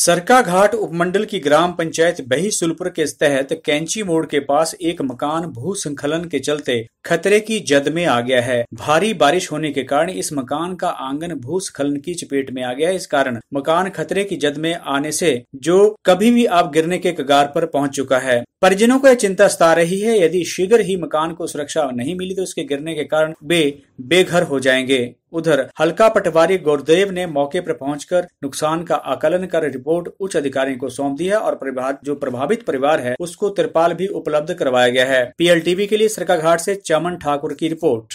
सरकाघाट उपमंडल की ग्राम पंचायत बही सुलपुर के तहत कैंची मोड़ के पास एक मकान संखलन के चलते खतरे की जद में आ गया है भारी बारिश होने के कारण इस मकान का आंगन भूस्खलन की चपेट में आ गया इस कारण मकान खतरे की जद में आने से जो कभी भी आप गिरने के कगार पर पहुंच चुका है परिजनों को यह चिंता सता रही है यदि शीघ्र ही मकान को सुरक्षा नहीं मिली तो उसके गिरने के कारण वे बेघर हो जाएंगे उधर हल्का पटवारी गौरदेव ने मौके पर पहुंचकर नुकसान का आकलन कर रिपोर्ट उच्च अधिकारियों को सौंप दिया है और परिवार जो प्रभावित परिवार है उसको तिरपाल भी उपलब्ध करवाया गया है पीएलटीवी के लिए सरकाघाट से चमन ठाकुर की रिपोर्ट